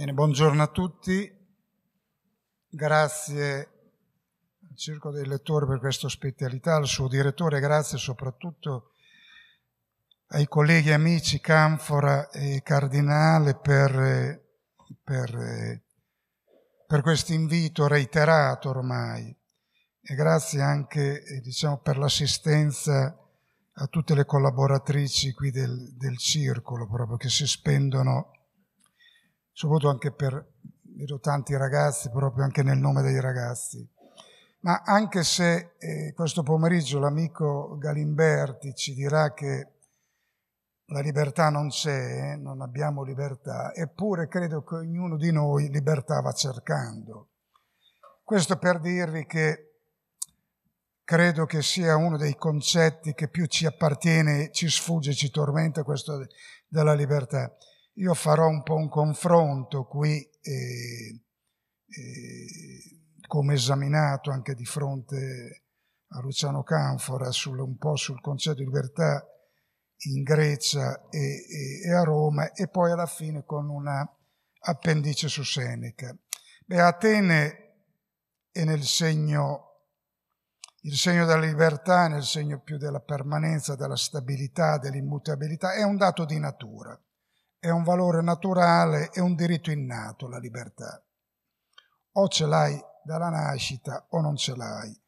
Bene, buongiorno a tutti, grazie al Circo dei Lettori per questa ospitalità, al suo direttore, grazie soprattutto ai colleghi amici Canfora e Cardinale per, per, per questo invito reiterato ormai e grazie anche eh, diciamo, per l'assistenza a tutte le collaboratrici qui del, del circolo proprio che si spendono soprattutto anche per, vedo tanti ragazzi, proprio anche nel nome dei ragazzi. Ma anche se eh, questo pomeriggio l'amico Galimberti ci dirà che la libertà non c'è, eh, non abbiamo libertà, eppure credo che ognuno di noi libertà va cercando. Questo per dirvi che credo che sia uno dei concetti che più ci appartiene, ci sfugge, ci tormenta questo della libertà. Io farò un po' un confronto qui, eh, eh, come esaminato anche di fronte a Luciano Canfora, sul, un po' sul concetto di libertà in Grecia e, e, e a Roma, e poi alla fine con un appendice su Seneca. Beh, Atene è nel segno il segno della libertà nel segno più della permanenza, della stabilità, dell'immutabilità, è un dato di natura è un valore naturale, è un diritto innato la libertà. O ce l'hai dalla nascita o non ce l'hai.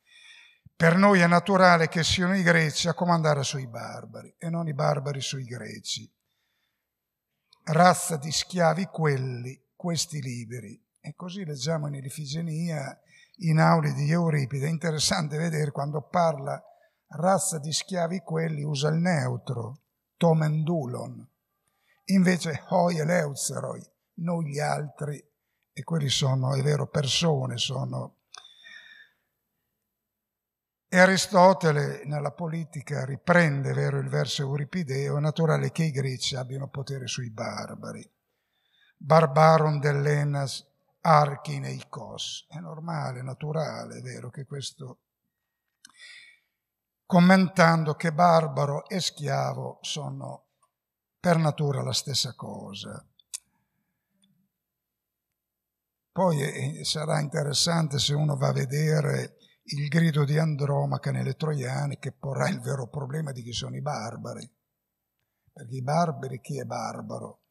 Per noi è naturale che siano i greci a comandare sui barbari e non i barbari sui greci. Razza di schiavi quelli, questi liberi. E così leggiamo in Elifigenia, in Auli di Euripide, è interessante vedere quando parla razza di schiavi quelli usa il neutro, tomendulon, Invece Hoi e noi gli altri, e quelli sono, è vero, persone, sono... E Aristotele nella politica riprende, vero, il verso euripideo, è naturale che i greci abbiano potere sui barbari. Barbaron dellenas archine cos. È normale, naturale, è vero, che questo commentando che barbaro e schiavo sono per natura la stessa cosa. Poi eh, eh, sarà interessante se uno va a vedere il grido di Andromaca nelle Troiane che porrà il vero problema di chi sono i barbari. Perché i barbari chi è barbaro?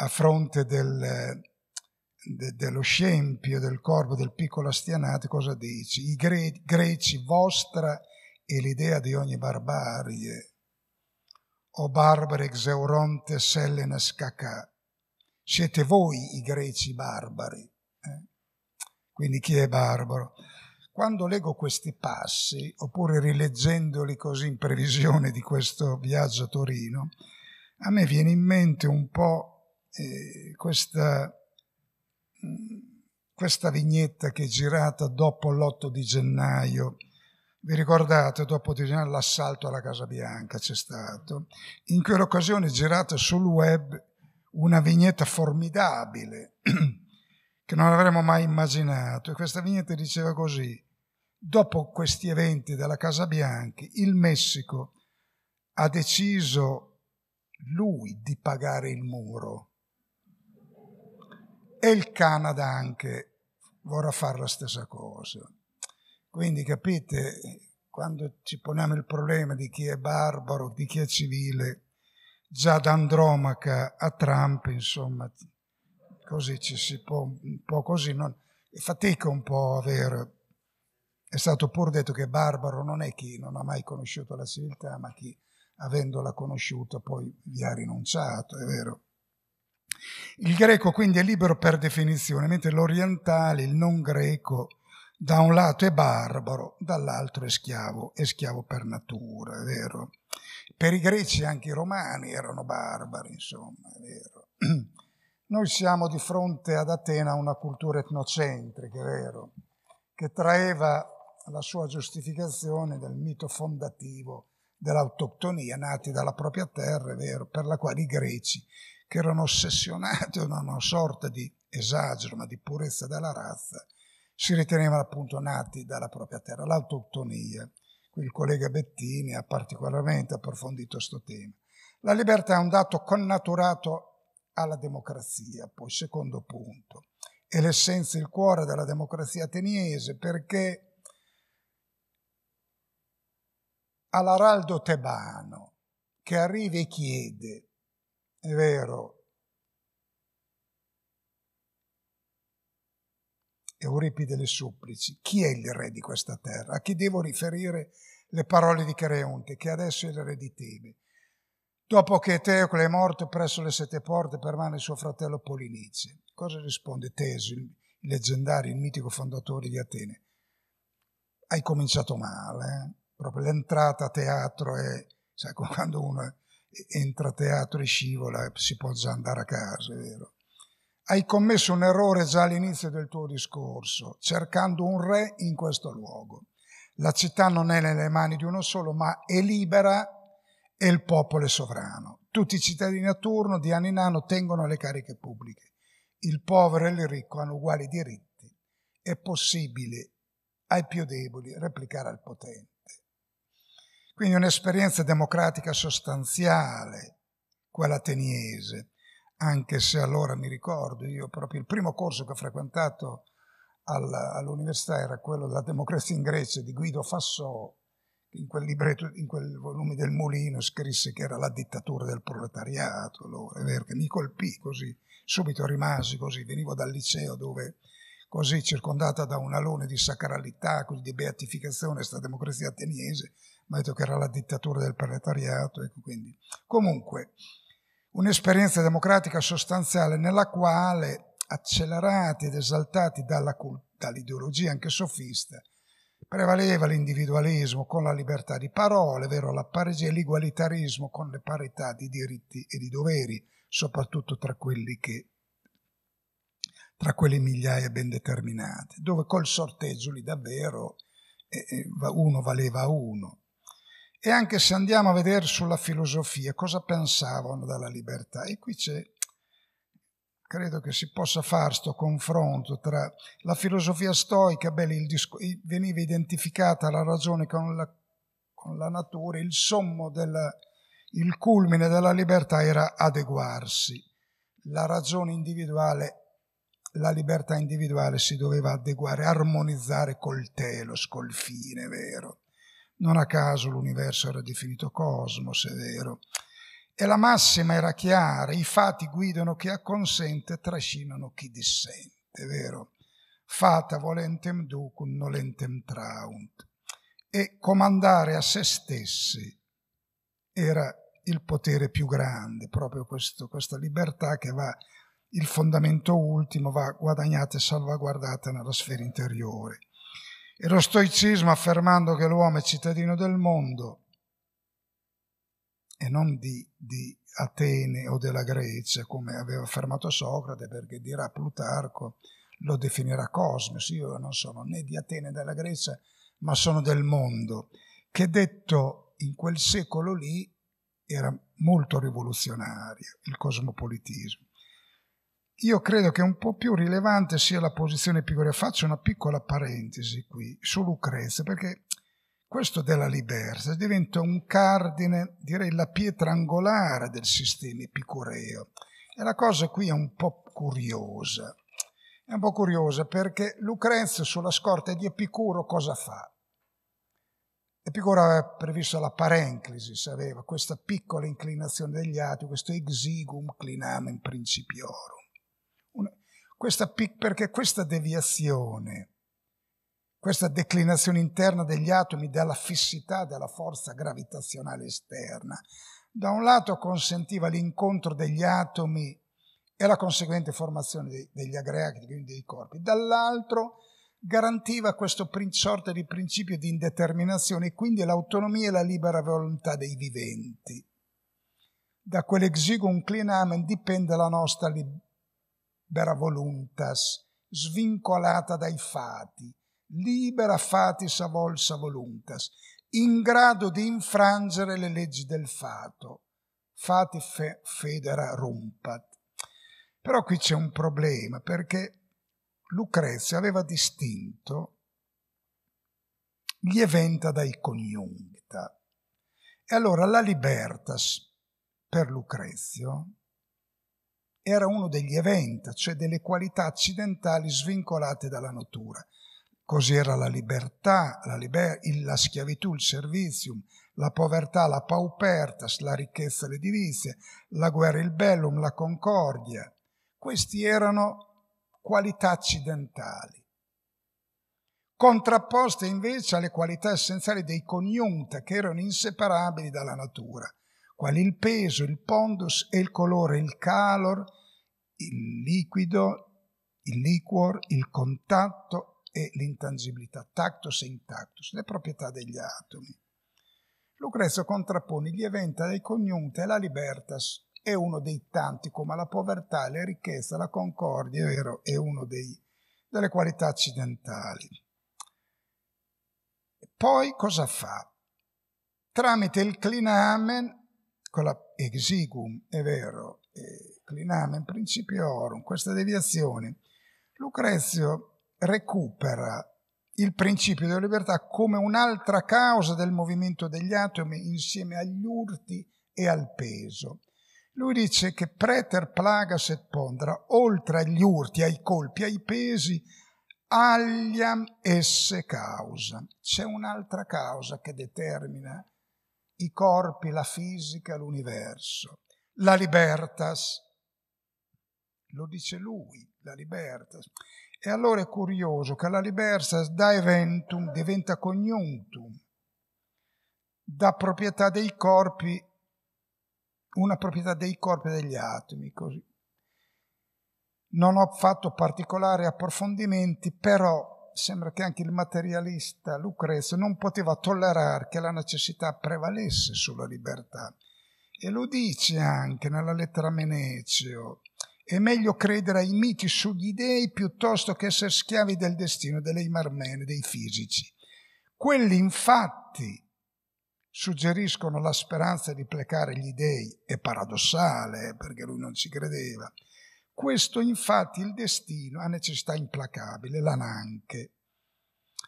A fronte del, de, dello scempio del corpo del piccolo astianate, cosa dici? I greci, greci vostra è l'idea di ogni barbarie, o barbare exeuronte sellenes cacà. Siete voi i greci barbari. Eh? Quindi chi è barbaro? Quando leggo questi passi, oppure rileggendoli così in previsione di questo viaggio a Torino, a me viene in mente un po' eh, questa, mm, questa vignetta che è girata dopo l'8 di gennaio vi ricordate, dopo di Gennaio l'assalto alla Casa Bianca c'è stato. In quell'occasione girata sul web una vignetta formidabile che non avremmo mai immaginato. E questa vignetta diceva così, dopo questi eventi della Casa Bianca, il Messico ha deciso lui di pagare il muro e il Canada anche vorrà fare la stessa cosa. Quindi capite, quando ci poniamo il problema di chi è barbaro, di chi è civile, già da Andromaca a Trump, insomma, così ci si può, un po' così, non, fatica un po' avere, è stato pur detto che barbaro non è chi non ha mai conosciuto la civiltà, ma chi avendola conosciuta poi vi ha rinunciato, è vero. Il greco quindi è libero per definizione, mentre l'orientale, il non greco, da un lato è barbaro, dall'altro è schiavo, è schiavo per natura, è vero? Per i greci anche i romani erano barbari, insomma, è vero. Noi siamo di fronte ad Atena una cultura etnocentrica, è vero, che traeva la sua giustificazione dal mito fondativo dell'autoctonia, nati dalla propria terra, è vero, per la quale i greci, che erano ossessionati da una sorta di esagero, ma di purezza della razza, si ritenevano appunto nati dalla propria terra, Qui Il collega Bettini ha particolarmente approfondito questo tema. La libertà è un dato connaturato alla democrazia, poi secondo punto. È l'essenza, il cuore della democrazia ateniese perché all'Araldo Tebano che arriva e chiede, è vero, Euripide le supplici, chi è il re di questa terra? A chi devo riferire le parole di Creonte, che adesso è il re di Tebe? Dopo che Teocle è morto presso le sette porte per mano di suo fratello Polinice, cosa risponde Teso, il leggendario, il mitico fondatore di Atene? Hai cominciato male, eh? proprio l'entrata a teatro è, sai, quando uno entra a teatro e scivola si può già andare a casa, è vero? hai commesso un errore già all'inizio del tuo discorso, cercando un re in questo luogo. La città non è nelle mani di uno solo, ma è libera e il popolo è sovrano. Tutti i cittadini a turno di anno in anno tengono le cariche pubbliche. Il povero e il ricco hanno uguali diritti. È possibile ai più deboli replicare al potente. Quindi un'esperienza democratica sostanziale, quella ateniese, anche se allora mi ricordo, io proprio il primo corso che ho frequentato all'università era quello della democrazia in Grecia di Guido Fassò, che in quel libretto, in quel volume del Mulino scrisse che era la dittatura del proletariato, allora, è vero che mi colpì così, subito rimasi così, venivo dal liceo dove così circondata da un alone di sacralità, così di beatificazione, questa democrazia ateniese, mi ha detto che era la dittatura del proletariato, ecco quindi. Comunque, un'esperienza democratica sostanziale nella quale, accelerati ed esaltati dalla, dall'ideologia anche sofista, prevaleva l'individualismo con la libertà di parole, vero la paresia e l'igualitarismo con le parità di diritti e di doveri, soprattutto tra quelli che tra quelle migliaia ben determinate, dove col sorteggio lì davvero eh, eh uno valeva uno. E anche se andiamo a vedere sulla filosofia cosa pensavano della libertà, e qui c'è, credo che si possa fare questo confronto tra la filosofia stoica, beh, veniva identificata la ragione con la, con la natura, il sommo della, il culmine della libertà era adeguarsi. La ragione individuale, la libertà individuale si doveva adeguare, armonizzare col telos, col fine, vero? Non a caso l'universo era definito cosmos, è vero. E la massima era chiara, i fatti guidano chi acconsente, trascinano chi dissente, è vero. Fata volentem ducum, nolentem traunt. E comandare a se stessi era il potere più grande, proprio questo, questa libertà che va, il fondamento ultimo va guadagnata e salvaguardata nella sfera interiore e lo stoicismo affermando che l'uomo è cittadino del mondo e non di, di Atene o della Grecia, come aveva affermato Socrate, perché dirà Plutarco, lo definirà cosmos, io non sono né di Atene né della Grecia, ma sono del mondo, che detto in quel secolo lì era molto rivoluzionario, il cosmopolitismo. Io credo che un po' più rilevante sia la posizione epicurea. Faccio una piccola parentesi qui su Lucrezia, perché questo della libertà diventa un cardine, direi la pietra angolare del sistema epicureo. E la cosa qui è un po' curiosa. È un po' curiosa perché Lucrezia sulla scorta di Epicuro cosa fa? Epicuro aveva previsto la parenclisi, aveva questa piccola inclinazione degli atti, questo exigum clinamen principiorum questa, perché questa deviazione, questa declinazione interna degli atomi dalla fissità della forza gravitazionale esterna, da un lato consentiva l'incontro degli atomi e la conseguente formazione degli aggregati, quindi dei corpi, dall'altro garantiva questo sorta di principio di indeterminazione e quindi l'autonomia e la libera volontà dei viventi. Da quell'exigum clinamen dipende la nostra, libera voluntas, svincolata dai fati, libera fatis a volsa voluntas, in grado di infrangere le leggi del fato. Fati fe federa rumpat. Però qui c'è un problema perché Lucrezia aveva distinto gli eventa dai coniuncta. E allora la libertas per Lucrezio era uno degli event, cioè delle qualità accidentali svincolate dalla natura. Così era la libertà, la, liber- la schiavitù, il servizium, la povertà, la paupertas, la ricchezza, le divise, la guerra, il bellum, la concordia. Questi erano qualità accidentali contrapposte invece alle qualità essenziali dei coniunta che erano inseparabili dalla natura, quali il peso, il pondus e il colore, il calor, il liquido, il liquor, il contatto e l'intangibilità, tactus e intactus, le proprietà degli atomi. Lucrezio contrappone gli eventi dei cognuti e la libertas è uno dei tanti, come la povertà, la ricchezza, la concordia, è vero, è una delle qualità accidentali. Poi cosa fa? Tramite il clinamen, con la exigum, è vero, eh, cliname principiorum, queste deviazioni, Lucrezio recupera il principio della libertà come un'altra causa del movimento degli atomi insieme agli urti e al peso. Lui dice che preter plagas et pondra, oltre agli urti, ai colpi, ai pesi, agliam esse causa. C'è un'altra causa che determina i corpi, la fisica, l'universo. La libertas, lo dice lui, la Libertas. E allora è curioso che la Libertas da eventum diventa cogniuntum, da proprietà dei corpi, una proprietà dei corpi e degli atomi, così. Non ho fatto particolari approfondimenti, però sembra che anche il materialista Lucrezio non poteva tollerare che la necessità prevalesse sulla libertà. E lo dice anche nella lettera Menezio, è meglio credere ai miti sugli dei piuttosto che essere schiavi del destino delle marmene, dei fisici. Quelli infatti suggeriscono la speranza di plecare gli dei, è paradossale eh, perché lui non ci credeva. Questo infatti il destino ha necessità implacabile, l'ananche.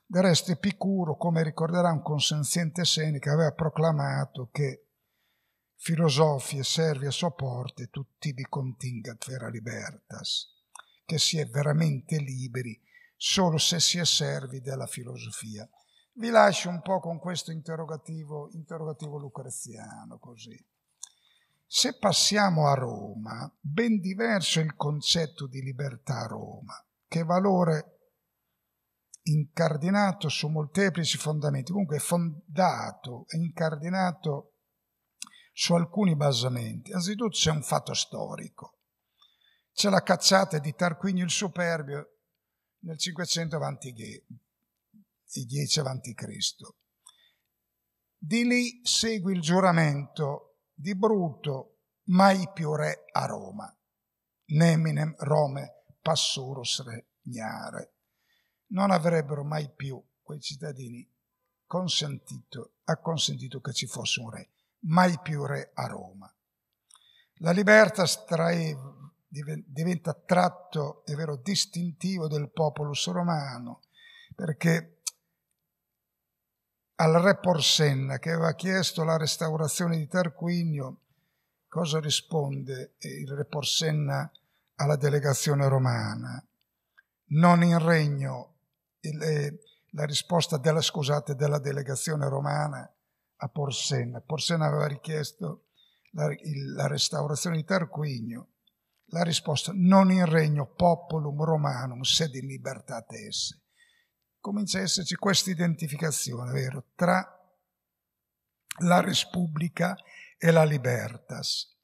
Del resto Epicuro, come ricorderà un consenziente Seneca, aveva proclamato che filosofi e servi a sua porte, tutti di contingat vera libertas, che si è veramente liberi solo se si è servi della filosofia. Vi lascio un po' con questo interrogativo, interrogativo lucreziano, così. Se passiamo a Roma, ben diverso è il concetto di libertà a Roma, che valore incardinato su molteplici fondamenti, comunque è fondato e incardinato su alcuni basamenti. Anzitutto c'è un fatto storico. C'è la cacciata di Tarquinio il Superbio nel 500 avanti i 10 a.C. Di lì segue il giuramento di Bruto, mai più re a Roma. Neminem Rome passurus regnare. Non avrebbero mai più quei cittadini consentito, ha consentito che ci fosse un re mai più re a Roma. La Libertas trae, diventa tratto, è vero, distintivo del popolus romano, perché al re Porsenna, che aveva chiesto la restaurazione di Tarquinio, cosa risponde il re Porsenna alla delegazione romana? Non in regno. Il, eh, la risposta della, scusate, della delegazione romana a Porsenna. Porsenna aveva richiesto la, la restaurazione di Tarquinio. La risposta, non in regno popolum romanum, sed in libertate esse. Comincia a esserci questa identificazione, vero, tra la Respubblica e la Libertas.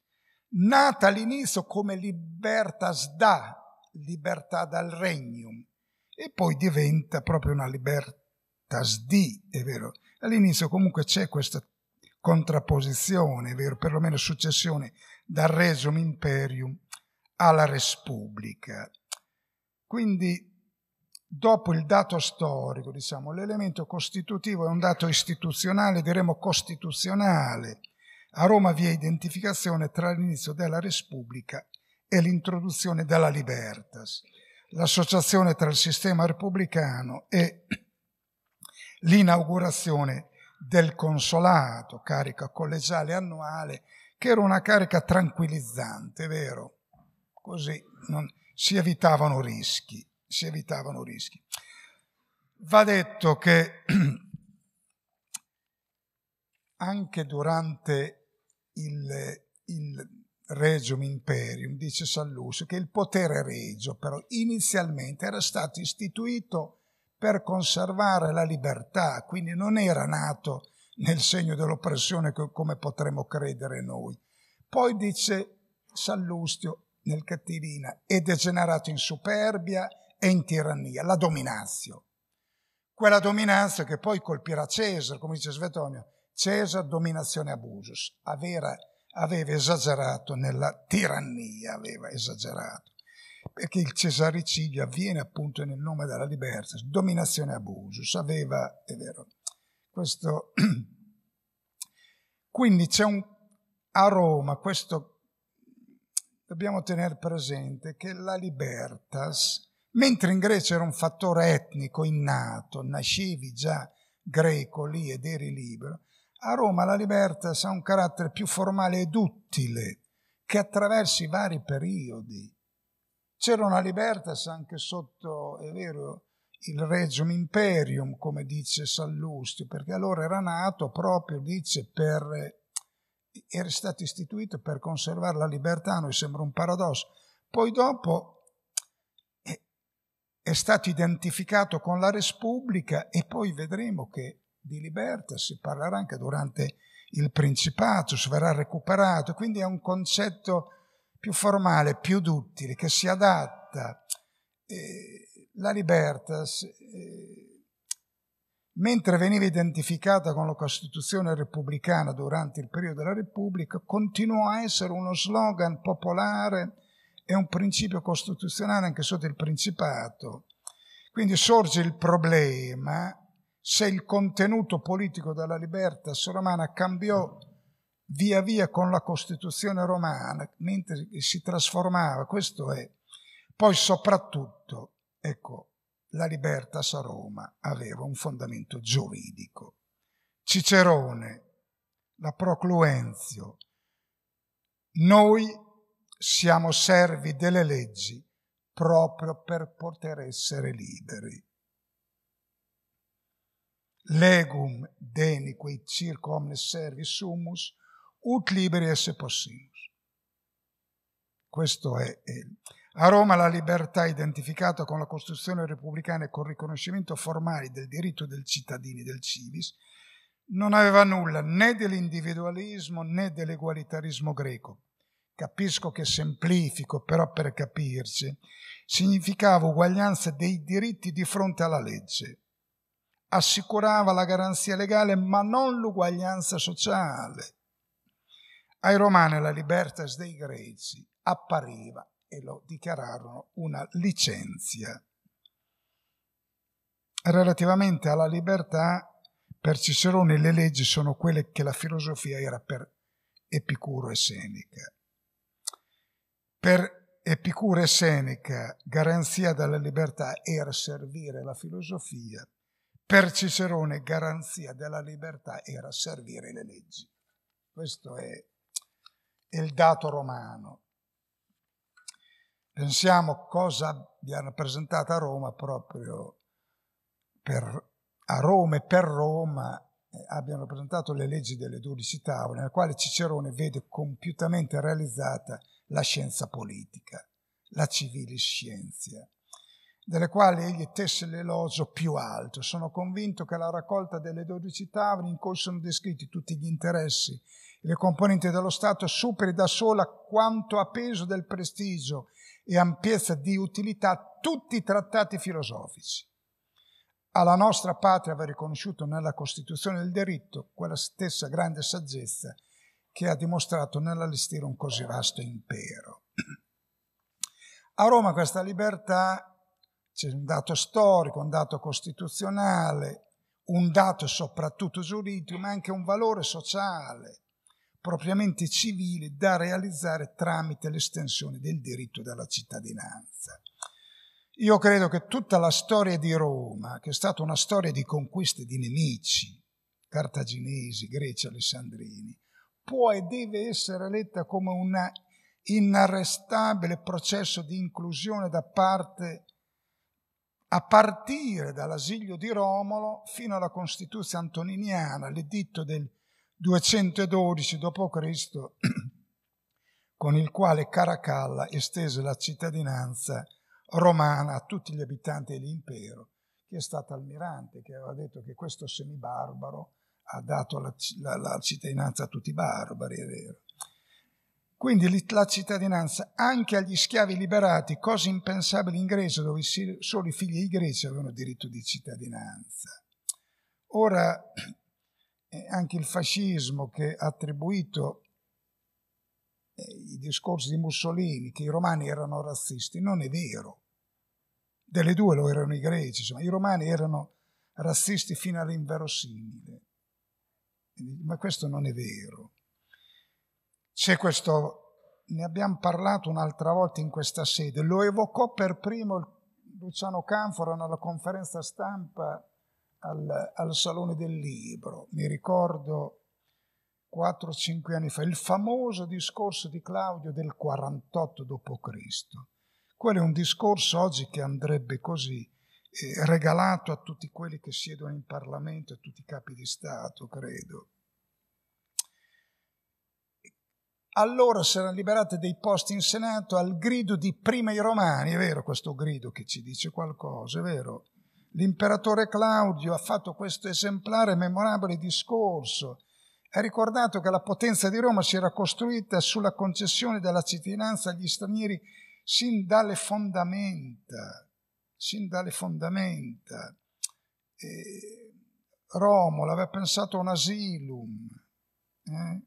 Nata all'inizio come Libertas da, libertà dal regnum, e poi diventa proprio una Libertas di, è vero, All'inizio comunque c'è questa contrapposizione, vero, perlomeno successione dal resum imperium alla respubblica. Quindi dopo il dato storico, diciamo, l'elemento costitutivo è un dato istituzionale, diremmo costituzionale. A Roma vi è identificazione tra l'inizio della Repubblica e l'introduzione della Libertas, l'associazione tra il sistema repubblicano e l'inaugurazione del consolato, carica collegiale annuale, che era una carica tranquillizzante, vero? Così non, si evitavano rischi, si evitavano rischi. Va detto che anche durante il, il Regium Imperium, dice San Lucio, che il potere regio però inizialmente era stato istituito per conservare la libertà, quindi non era nato nel segno dell'oppressione come potremmo credere noi. Poi dice Sallustio nel Catilina, è degenerato in superbia e in tirannia, la dominazio. Quella dominanza che poi colpirà Cesare, come dice Svetonio, Cesare dominazione abusus, aveva, aveva esagerato nella tirannia, aveva esagerato perché il cesaricidio avviene appunto nel nome della libertà, dominazione abusus, aveva, è vero, questo... Quindi c'è un, a Roma questo, dobbiamo tenere presente che la libertas, mentre in Grecia era un fattore etnico innato, nascevi già greco lì ed eri libero, a Roma la libertas ha un carattere più formale ed utile che attraverso i vari periodi c'era una libertas anche sotto, è vero, il regium imperium, come dice Sallustio, perché allora era nato proprio, dice, per, era stato istituito per conservare la libertà, a noi sembra un paradosso. Poi dopo è, eh, è stato identificato con la Respubblica e poi vedremo che di libertà si parlerà anche durante il Principatus, verrà recuperato, quindi è un concetto più formale, più duttile, che si adatta. Eh, la Libertas, eh, mentre veniva identificata con la Costituzione repubblicana durante il periodo della Repubblica, continuò a essere uno slogan popolare e un principio costituzionale anche sotto il Principato. Quindi sorge il problema se il contenuto politico della Libertas romana cambiò via via con la Costituzione romana, mentre si trasformava, questo è. Poi soprattutto, ecco, la Libertas a Roma aveva un fondamento giuridico. Cicerone, la Procluenzio, noi siamo servi delle leggi proprio per poter essere liberi. Legum deni denique circa omnes servi sumus, ut liberi esse possimus. Questo è il. A Roma la libertà identificata con la Costituzione repubblicana e col riconoscimento formale del diritto dei cittadini del civis non aveva nulla né dell'individualismo né dell'egualitarismo greco. Capisco che semplifico, però per capirci, significava uguaglianza dei diritti di fronte alla legge. Assicurava la garanzia legale, ma non l'uguaglianza sociale ai Romani la libertas dei Greci appariva e lo dichiararono una licenza. Relativamente alla libertà, per Cicerone le leggi sono quelle che la filosofia era per Epicuro e Seneca. Per Epicuro e Seneca garanzia della libertà era servire la filosofia, per Cicerone garanzia della libertà era servire le leggi. Questo è e il dato romano. Pensiamo cosa abbia rappresentato a Roma proprio per, a Roma e per Roma eh, abbiano rappresentato le leggi delle 12 tavole, nella quale Cicerone vede compiutamente realizzata la scienza politica, la civiliscienza, delle quali egli tesse l'elogio più alto. Sono convinto che la raccolta delle 12 tavole in cui sono descritti tutti gli interessi le componenti dello Stato superi da sola quanto a peso del prestigio e ampiezza di utilità tutti i trattati filosofici. Alla nostra patria va riconosciuto nella Costituzione del diritto quella stessa grande saggezza che ha dimostrato nell'allestire un così vasto impero. A Roma questa libertà c'è un dato storico, un dato costituzionale, un dato soprattutto giuridico, ma anche un valore sociale propriamente civile da realizzare tramite l'estensione del diritto della cittadinanza. Io credo che tutta la storia di Roma, che è stata una storia di conquiste di nemici, cartaginesi, greci, alessandrini, può e deve essere letta come un inarrestabile processo di inclusione da parte, a partire dall'asilio di Romolo fino alla Costituzione antoniniana, l'editto del 212 d.C., con il quale Caracalla estese la cittadinanza romana a tutti gli abitanti dell'impero, che è stato Almirante, che aveva detto che questo semibarbaro ha dato la, la, la cittadinanza a tutti i barbari, è vero. Quindi la cittadinanza anche agli schiavi liberati, cosa impensabile in Grecia, dove solo i figli di Grecia avevano diritto di cittadinanza. Ora, anche il fascismo che ha attribuito eh, i discorsi di Mussolini che i romani erano razzisti, non è vero. Delle due lo erano i greci, insomma, i romani erano razzisti fino all'inverosimile. Ma questo non è vero. C'è questo, ne abbiamo parlato un'altra volta in questa sede, lo evocò per primo Luciano Canfora nella conferenza stampa al, al Salone del Libro, mi ricordo 4-5 anni fa, il famoso discorso di Claudio del 48 d.C. Quello è un discorso oggi che andrebbe così eh, regalato a tutti quelli che siedono in Parlamento, a tutti i capi di Stato, credo. allora saranno liberate dei posti in Senato al grido di prima i romani, è vero questo grido che ci dice qualcosa, è vero? L'imperatore Claudio ha fatto questo esemplare e memorabile discorso. Ha ricordato che la potenza di Roma si era costruita sulla concessione della cittadinanza agli stranieri sin dalle fondamenta. Sin dalle fondamenta. E Romolo aveva pensato a un asilum, eh,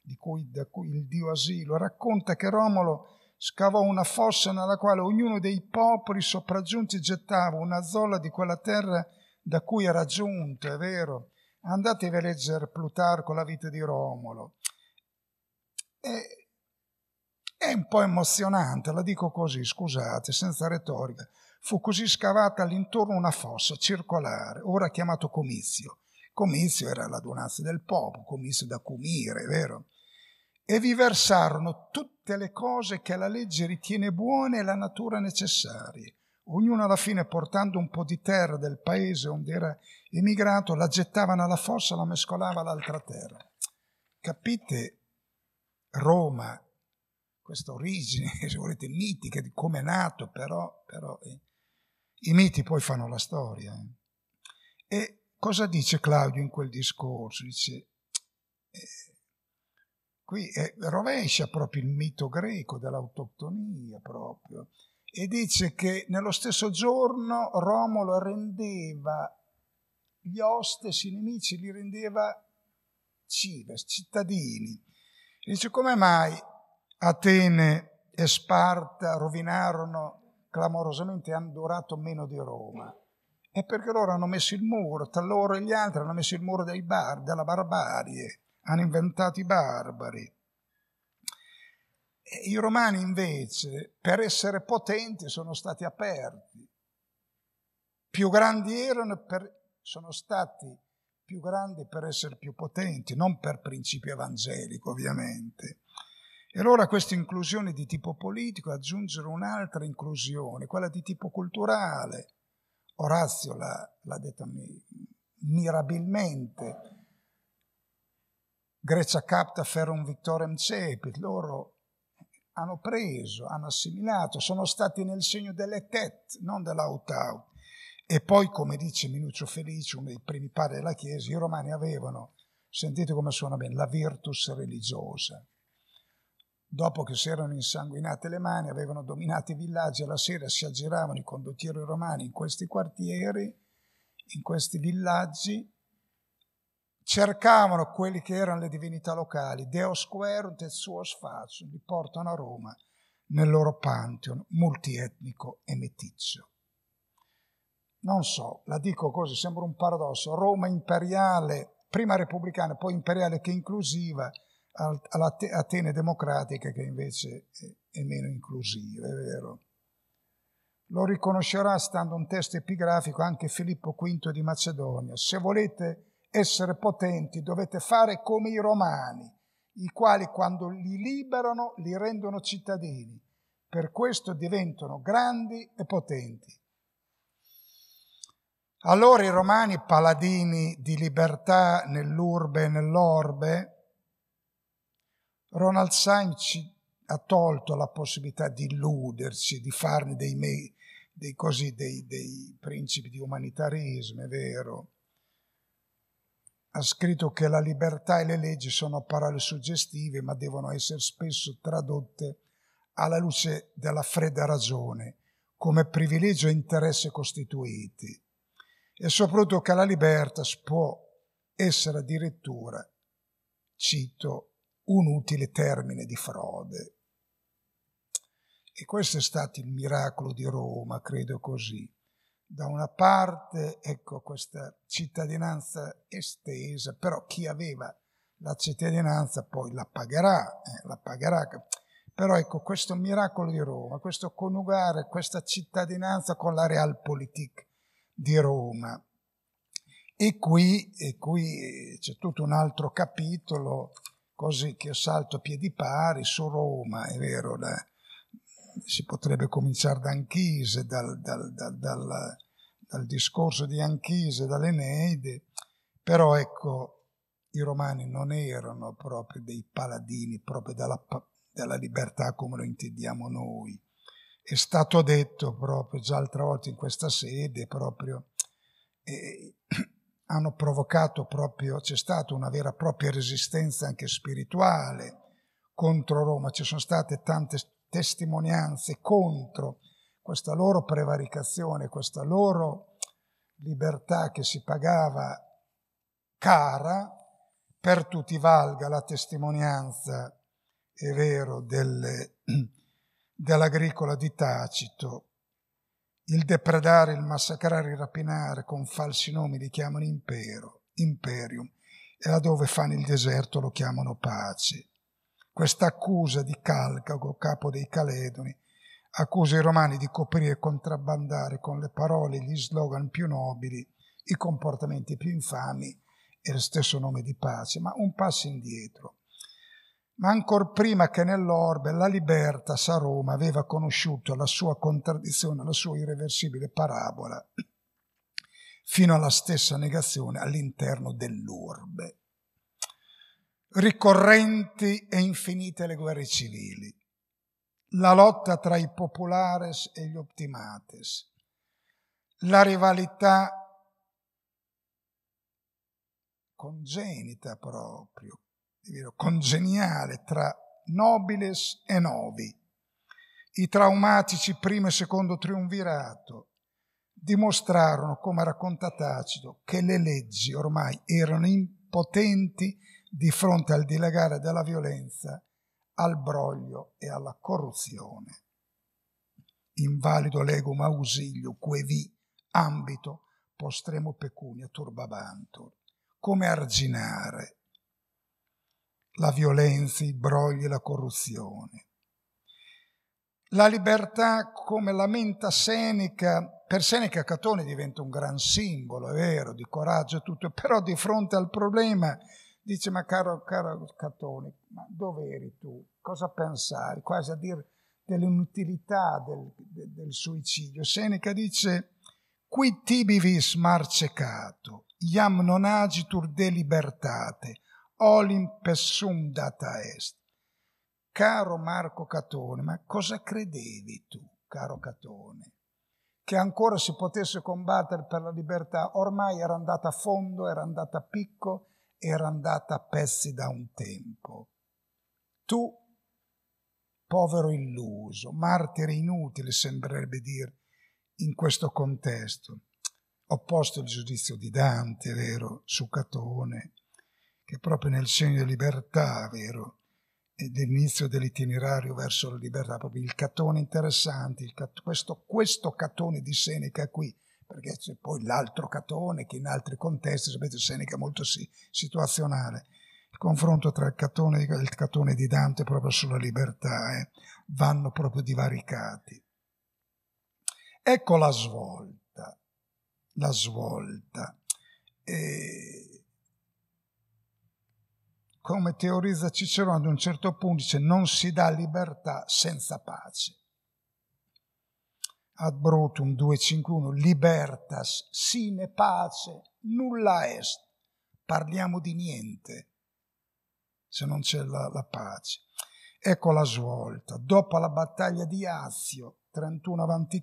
di cui, da cui il dio asilo. Racconta che Romolo scavò una fossa nella quale ognuno dei popoli sopraggiunti gettava una zolla di quella terra da cui era giunto, è vero. Andatevi a leggere Plutarco, la vita di Romolo. E, è un po' emozionante, la dico così, scusate, senza retorica. Fu così scavata all'intorno una fossa circolare, ora chiamato comizio. Comizio era la l'adunanza del popolo, comizio da cumire, è vero? e vi versarono tutte le cose che la legge ritiene buone e la natura necessarie. Ognuno alla fine portando un po' di terra del paese onde era emigrato, la gettavano alla fossa, la mescolava all'altra terra. Capite Roma, questa origine, se volete, mitica di come è nato, però, però eh, i miti poi fanno la storia. Eh. E cosa dice Claudio in quel discorso? Dice, eh, qui eh, rovescia proprio il mito greco dell'autochtonia proprio e dice che nello stesso giorno Romolo rendeva gli ostes, i nemici, li rendeva cives, cittadini. E dice come mai Atene e Sparta rovinarono clamorosamente, e hanno durato meno di Roma? È perché loro hanno messo il muro, tra loro e gli altri hanno messo il muro dei bar, della barbarie hanno inventato i barbari. I romani invece, per essere potenti, sono stati aperti. Più grandi erano, per, sono stati più grandi per essere più potenti, non per principio evangelico ovviamente. E allora questa inclusione di tipo politico aggiungere un'altra inclusione, quella di tipo culturale. Orazio l'ha, l'ha detta mirabilmente, Grecia capta ferrum victorem cepit, loro hanno preso, hanno assimilato, sono stati nel segno delle tet, non dellout E poi, come dice Minuccio Felice, uno dei primi padri della Chiesa, i romani avevano, sentite come suona bene, la virtus religiosa. Dopo che si erano insanguinate le mani, avevano dominato i villaggi, alla sera si aggiravano i condottieri romani in questi quartieri, in questi villaggi, cercavano quelli che erano le divinità locali, Deus querunt et suos facum, li portano a Roma nel loro pantheon multietnico e meticcio. Non so, la dico così, sembra un paradosso, Roma imperiale, prima repubblicana, poi imperiale che è inclusiva, all'Atene democratica che invece è meno inclusiva, è vero? Lo riconoscerà, stando un testo epigrafico, anche Filippo V di Macedonia. Se volete essere potenti dovete fare come i romani, i quali quando li liberano li rendono cittadini, per questo diventano grandi e potenti. Allora i romani paladini di libertà nell'urbe e nell'orbe, Ronald Sainz ci ha tolto la possibilità di illuderci, di farne dei, dei, così, dei, dei principi di umanitarismo, è vero, ha scritto che la libertà e le leggi sono parole suggestive, ma devono essere spesso tradotte alla luce della fredda ragione, come privilegio e interesse costituiti, e soprattutto che la libertà può essere addirittura, cito, un utile termine di frode. E questo è stato il miracolo di Roma, credo così da una parte ecco, questa cittadinanza estesa, però chi aveva la cittadinanza poi la pagherà, eh, la pagherà. Però ecco questo miracolo di Roma, questo coniugare questa cittadinanza con la realpolitik di Roma. E qui, e qui c'è tutto un altro capitolo, così che io salto a piedi pari, su Roma, è vero, la, si potrebbe cominciare da Anchise, dal, dal, dal, dal discorso di Anchise, dall'Eneide, però ecco, i romani non erano proprio dei paladini, proprio della, della libertà come lo intendiamo noi. È stato detto proprio già altre volte in questa sede, proprio eh, hanno provocato proprio, c'è stata una vera e propria resistenza anche spirituale contro Roma, ci sono state tante testimonianze contro questa loro prevaricazione, questa loro libertà che si pagava cara, per tutti valga la testimonianza, è vero, del, dell'agricola di Tacito, il depredare, il massacrare, il rapinare con falsi nomi li chiamano impero, imperium, e laddove fanno il deserto lo chiamano pace. Questa accusa di Calcago, capo dei Caledoni, accusa i romani di coprire e contrabbandare con le parole gli slogan più nobili, i comportamenti più infami e lo stesso nome di pace, ma un passo indietro. Ma ancor prima che nell'orbe la Libertas a Roma aveva conosciuto la sua contraddizione, la sua irreversibile parabola, fino alla stessa negazione all'interno dell'orbe ricorrenti e infinite le guerre civili, la lotta tra i populares e gli optimates, la rivalità congenita proprio, congeniale tra nobiles e novi, i traumatici primo e secondo triunvirato dimostrarono, come racconta Tacito, che le leggi ormai erano impotenti di fronte al dilagare della violenza, al broglio e alla corruzione. Invalido legum ausilio, quevi ambito postremo pecunia turbabantur. Come arginare la violenza, i brogli, e la corruzione. La libertà come lamenta Seneca, per Seneca Catone diventa un gran simbolo, è vero, di coraggio e tutto, però di fronte al problema Dice, ma caro, caro Catoni, ma dove eri tu? Cosa pensavi? Quasi a dire dell'inutilità del, del suicidio. Seneca dice, qui tibivis marcecato, iam non agitur de libertate, olim pessum data est. Caro Marco Catone, ma cosa credevi tu, caro Catone? Che ancora si potesse combattere per la libertà, ormai era andata a fondo, era andata a picco, era andata a pezzi da un tempo. Tu, povero illuso, martire inutile, sembrerebbe dire in questo contesto. Ho posto il giudizio di Dante, vero, su Catone, che proprio nel segno di libertà, vero, e dell'inizio dell'itinerario verso la libertà, proprio il Catone interessante, il cat- questo, questo Catone di Seneca qui, perché c'è poi l'altro catone che in altri contesti, sapete, Seneca è molto sì, situazionale. Il confronto tra il catone, il catone di Dante proprio sulla libertà eh, vanno proprio divaricati. Ecco la svolta, la svolta. E come teorizza Cicerone ad un certo punto dice non si dà libertà senza pace ad brutum 251, libertas, sine pace, nulla est, parliamo di niente se non c'è la, la pace. Ecco la svolta. Dopo la battaglia di Azio, 31 a.C.,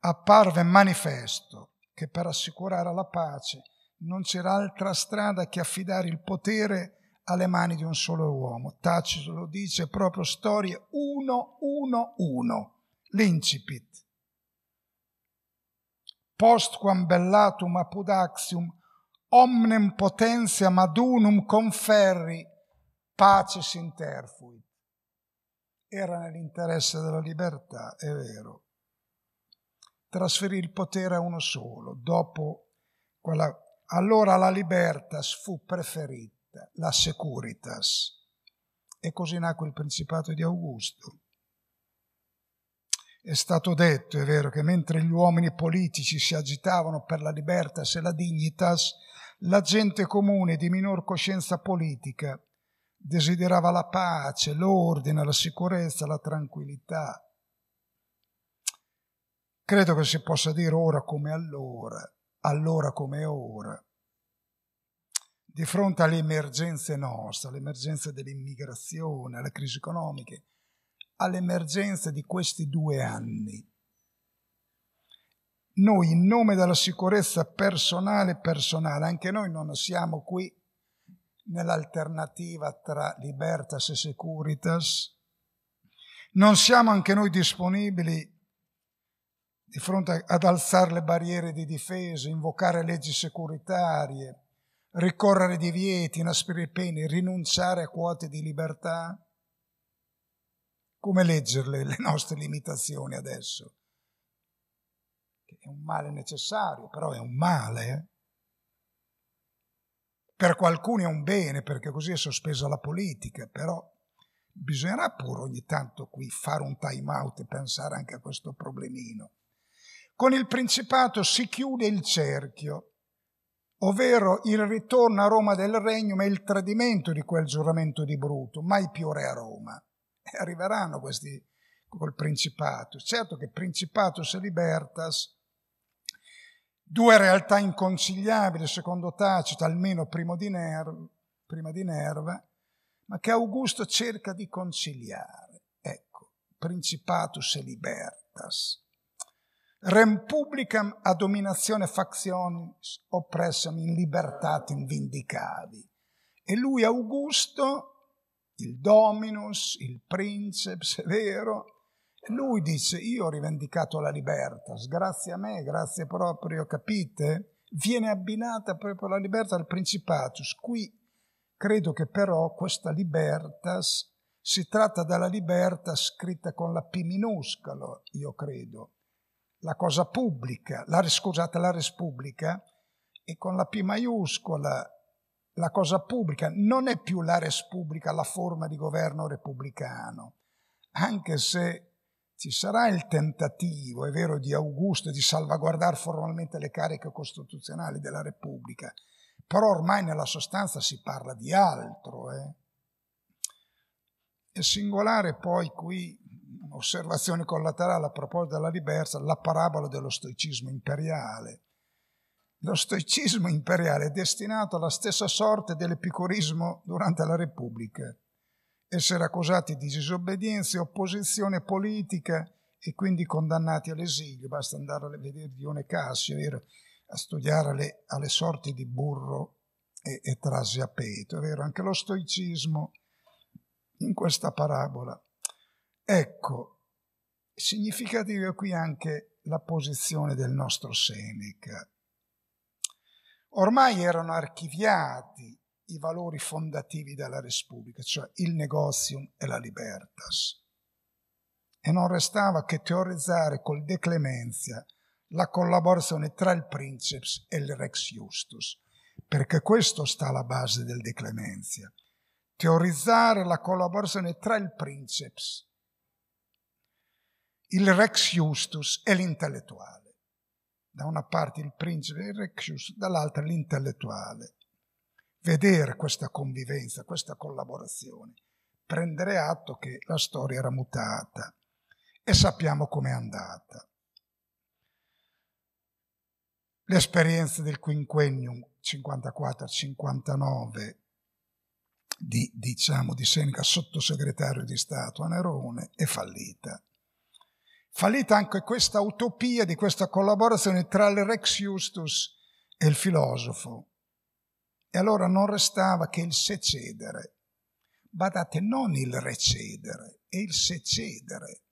apparve manifesto che per assicurare la pace non c'era altra strada che affidare il potere alle mani di un solo uomo. Tacito lo dice proprio storie 1-1-1 l'incipit. Postquam bellatum apud axium, omnem potentia madunum conferri, pacis interfuit. Era nell'interesse della libertà, è vero. Trasferì il potere a uno solo, dopo quella... Allora la libertas fu preferita, la securitas. E così nacque il Principato di Augusto. È stato detto, è vero, che mentre gli uomini politici si agitavano per la libertas e la dignitas, la gente comune di minor coscienza politica desiderava la pace, l'ordine, la sicurezza, la tranquillità. Credo che si possa dire ora come allora, allora come ora. Di fronte alle emergenze nostre, all'emergenza dell'immigrazione, alle crisi economiche, all'emergenza di questi due anni. Noi, in nome della sicurezza personale e personale, anche noi non siamo qui nell'alternativa tra libertas e securitas, non siamo anche noi disponibili di fronte ad alzare le barriere di difesa, invocare leggi securitarie, ricorrere a divieti, inasprire pene, rinunciare a quote di libertà? Come leggerle le nostre limitazioni adesso? Che è un male necessario, però è un male. Eh? Per qualcuno è un bene, perché così è sospesa la politica, però bisognerà pure ogni tanto qui fare un time out e pensare anche a questo problemino. Con il principato si chiude il cerchio, ovvero il ritorno a Roma del Regno, ma il tradimento di quel giuramento di Bruto, mai più re a Roma. arriveranno questi col Principatus. Certo che Principatus e Libertas, due realtà inconciliabili secondo Tacito, almeno prima di, Nerva, prima di Nerva ma che Augusto cerca di conciliare. Ecco, Principatus e Libertas. Rem publicam a dominazione factionis oppressam in libertatem vindicavi. E lui, Augusto, il dominus, il princeps, è vero. Lui dice, io ho rivendicato la libertà, grazie a me, grazie proprio, capite? Viene abbinata proprio la libertà al principatus. Qui credo che però questa libertas si tratta della libertà scritta con la P minuscolo, io credo. La cosa pubblica, la, scusate, la res pubblica, e con la P maiuscola la cosa pubblica, non è più la res pubblica, la forma di governo repubblicano, anche se ci sarà il tentativo, è vero, di Augusto di salvaguardare formalmente le cariche costituzionali della Repubblica, però ormai nella sostanza si parla di altro. Eh. È singolare poi qui, un'osservazione collaterale a proposito della libertà, la parabola dello stoicismo imperiale lo stoicismo imperiale è destinato alla stessa sorte dell'epicurismo durante la Repubblica, essere accusati di disobbedienza e opposizione politica e quindi condannati all'esilio. Basta andare a vedere Dione Cassio, a studiare le, alle sorti di Burro e, e Trasiapeto, vero? Anche lo stoicismo in questa parabola. Ecco, significativa qui anche la posizione del nostro Seneca Ormai erano archiviati i valori fondativi della Repubblica, cioè il negozium e la libertas. E non restava che teorizzare col De Clemenzia la collaborazione tra il princeps e il rex justus, perché questo sta alla base del De Clemenzia. Teorizzare la collaborazione tra il princeps, il rex justus e l'intellettuale da una parte il principe il Rexius, dall'altra l'intellettuale. Vedere questa convivenza, questa collaborazione, prendere atto che la storia era mutata e sappiamo com'è andata. L'esperienza del quinquennium 54-59 di, diciamo, di Seneca, sottosegretario di Stato a Nerone, è fallita Fallita anche questa utopia di questa collaborazione tra il Rex Justus e il filosofo. E allora non restava che il secedere. Badate, non il recedere, è il secedere.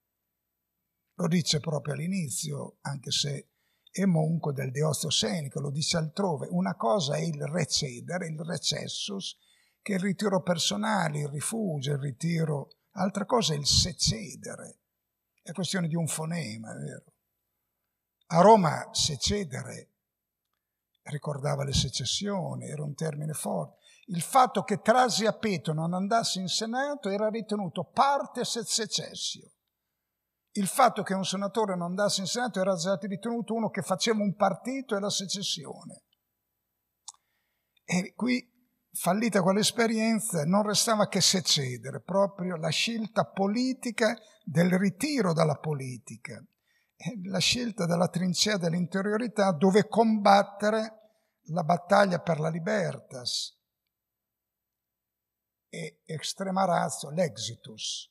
Lo dice proprio all'inizio, anche se è monco del Deozio Seneca, lo dice altrove. Una cosa è il recedere, il recessus, che è il ritiro personale, il rifugio, il ritiro. Altra cosa è il secedere. È questione di un fonema, è vero? A Roma secedere ricordava le secessioni, era un termine forte. Il fatto che Trasi Apeto non andasse in Senato era ritenuto parte se secessio. Il fatto che un senatore non andasse in Senato era già ritenuto uno che faceva un partito e la secessione. E qui Fallita quell'esperienza, non restava che secedere, proprio la scelta politica del ritiro dalla politica, la scelta della trincea dell'interiorità dove combattere la battaglia per la libertas e estrema razio l'exitus,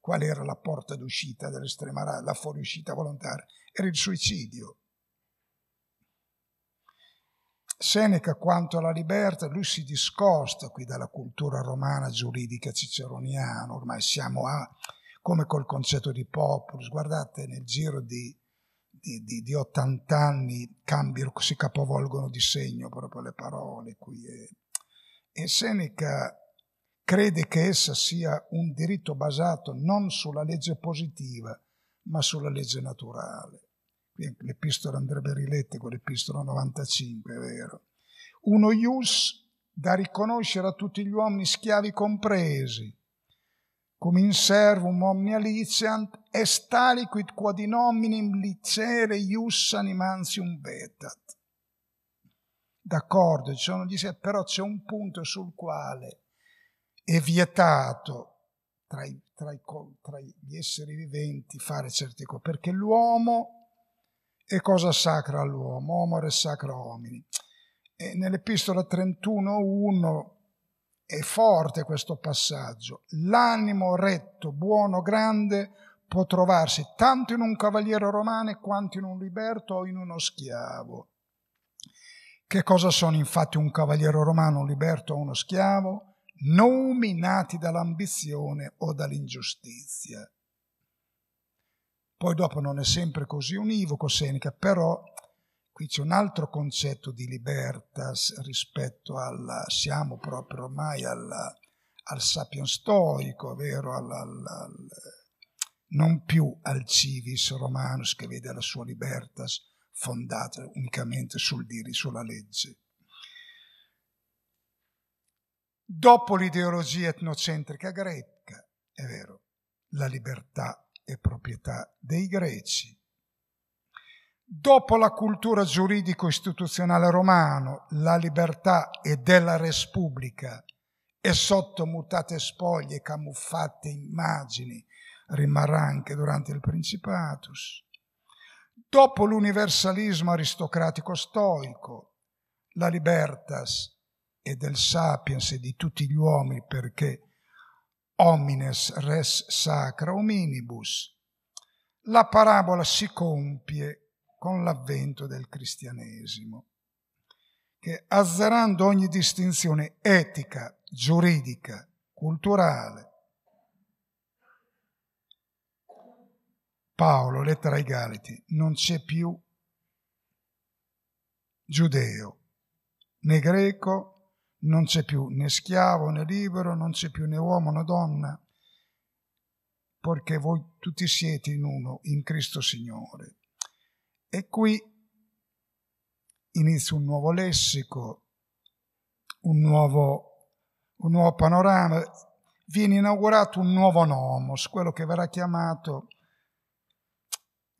qual era la porta d'uscita dell'estrema razio, la fuoriuscita volontaria, era il suicidio. Seneca quanto alla libertà, lui si discosta qui dalla cultura romana giuridica ciceroniana, ormai siamo a, come col concetto di populus, guardate nel giro di, di, di, di 80 anni cambiano, si capovolgono di segno proprio le parole qui. e Seneca crede che essa sia un diritto basato non sulla legge positiva, ma sulla legge naturale l'epistola andrebbe riletta con l'epistola 95, è vero. Uno ius da riconoscere a tutti gli uomini schiavi compresi, come in servum omnia liceant, est aliquid quod in hominim licere ius animantium vetat. D'accordo, ci sono gli però c'è un punto sul quale è vietato tra, i, tra, i, tra gli esseri viventi fare certe cose, perché l'uomo è cosa sacra all'uomo, omore sacra homini. E nell'Epistola 31.1 è forte questo passaggio. L'animo retto, buono, grande, può trovarsi tanto in un cavaliere romano quanto in un liberto o in uno schiavo. Che cosa sono infatti un cavaliere romano, un liberto o uno schiavo? Nominati dall'ambizione o dall'ingiustizia. Poi dopo non è sempre così univoco Seneca, però qui c'è un altro concetto di libertas rispetto al, siamo proprio ormai al, al sapiens stoico, vero? Al, al, non più al civis romanus che vede la sua libertas fondata unicamente sul diri, sulla legge. Dopo l'ideologia etnocentrica greca, è vero, la libertà e proprietà dei greci. Dopo la cultura giuridico-istituzionale romano, la libertà e della Respubblica e sotto mutate spoglie, camuffate immagini, rimarrà anche durante il Principatus. Dopo l'universalismo aristocratico stoico, la libertas e del sapiens e di tutti gli uomini perché homines res sacra hominibus, la parabola si compie con l'avvento del cristianesimo, che azzerando ogni distinzione etica, giuridica, culturale, Paolo, lettera ai Galiti, non c'è più giudeo né greco non c'è più né schiavo né libero, non c'è più né uomo né donna, perché voi tutti siete in uno, in Cristo Signore. E qui inizia un nuovo lessico, un nuovo, un nuovo panorama, viene inaugurato un nuovo nomos, quello che verrà chiamato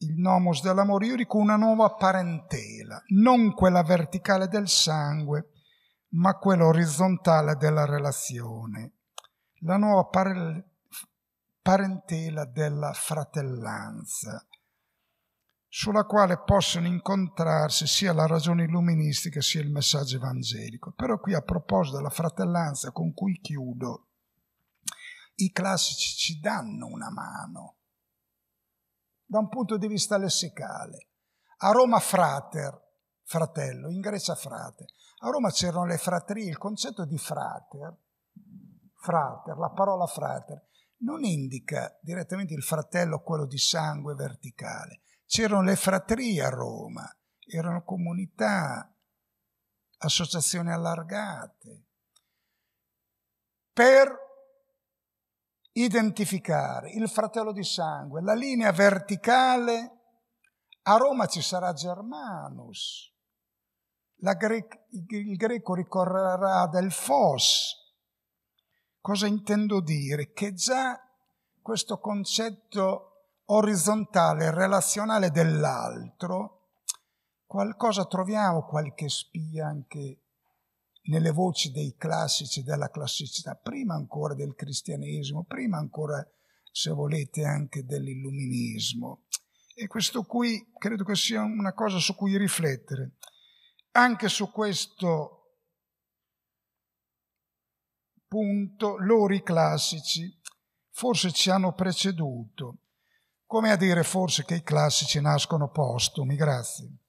il nomos dell'amore io dico una nuova parentela, non quella verticale del sangue, ma quello orizzontale della relazione, la nuova pare- parentela della fratellanza, sulla quale possono incontrarsi sia la ragione illuministica sia il messaggio evangelico. Però qui a proposito della fratellanza con cui chiudo, i classici ci danno una mano da un punto di vista lessicale. A Roma frater, fratello, in Grecia frate. A Roma c'erano le fratrie, il concetto di frater, frater, la parola frater, non indica direttamente il fratello, quello di sangue verticale. C'erano le fratrie a Roma, erano comunità, associazioni allargate, per identificare il fratello di sangue, la linea verticale. A Roma ci sarà Germanus, Gre- il greco ricorrerà del fos. Cosa intendo dire? Che già questo concetto orizzontale, relazionale dell'altro, qualcosa troviamo, qualche spia anche nelle voci dei classici, della classicità, prima ancora del cristianesimo, prima ancora, se volete, anche dell'illuminismo. E questo qui credo che sia una cosa su cui riflettere. Anche su questo punto loro i classici forse ci hanno preceduto, come a dire forse che i classici nascono postumi, grazie.